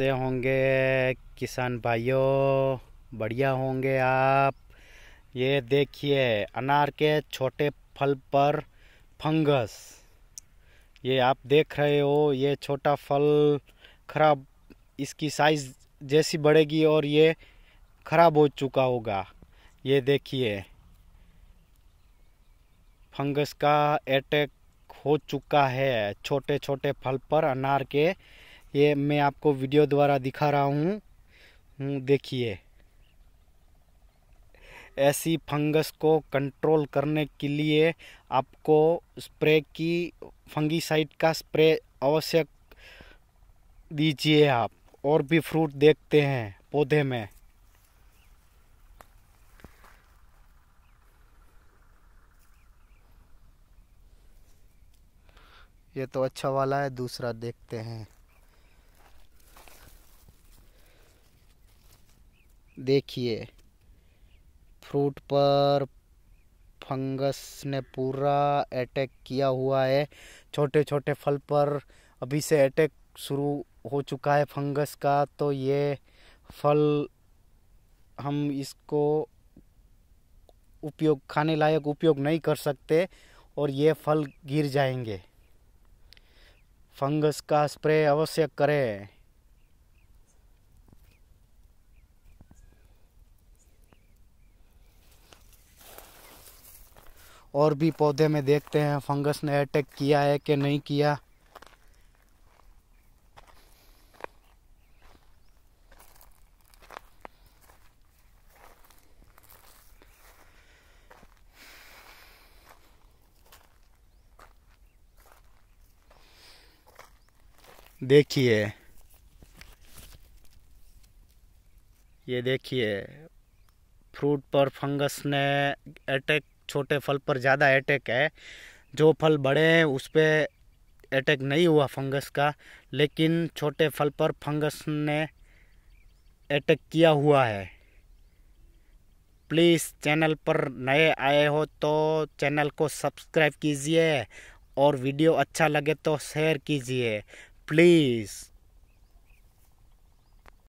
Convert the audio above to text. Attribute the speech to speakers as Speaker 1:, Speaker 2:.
Speaker 1: कैसे होंगे किसान भाइयों बढ़िया होंगे आप ये देखिए अनार के छोटे फल पर फंगस ये आप देख रहे हो ये छोटा फल खराब इसकी साइज़ जैसी बढ़ेगी और ये खराब हो चुका होगा ये देखिए फंगस का अटैक हो चुका है छोटे छोटे फल पर अनार के ये मैं आपको वीडियो द्वारा दिखा रहा हूँ देखिए ऐसी फंगस को कंट्रोल करने के लिए आपको स्प्रे की फंगीसाइड का स्प्रे आवश्यक दीजिए आप और भी फ्रूट देखते हैं पौधे में ये तो अच्छा वाला है दूसरा देखते हैं देखिए फ्रूट पर फंगस ने पूरा अटैक किया हुआ है छोटे छोटे फल पर अभी से अटैक शुरू हो चुका है फंगस का तो ये फल हम इसको उपयोग खाने लायक उपयोग नहीं कर सकते और ये फल गिर जाएंगे फंगस का स्प्रे अवश्य करें और भी पौधे में देखते हैं फंगस ने अटैक किया है कि नहीं किया देखिए ये देखिए फ्रूट पर फंगस ने अटैक छोटे फल पर ज़्यादा अटैक है जो फल बड़े हैं उस पर अटैक नहीं हुआ फंगस का लेकिन छोटे फल पर फंगस ने अटैक किया हुआ है प्लीज़ चैनल पर नए आए हो तो चैनल को सब्सक्राइब कीजिए और वीडियो अच्छा लगे तो शेयर कीजिए प्लीज़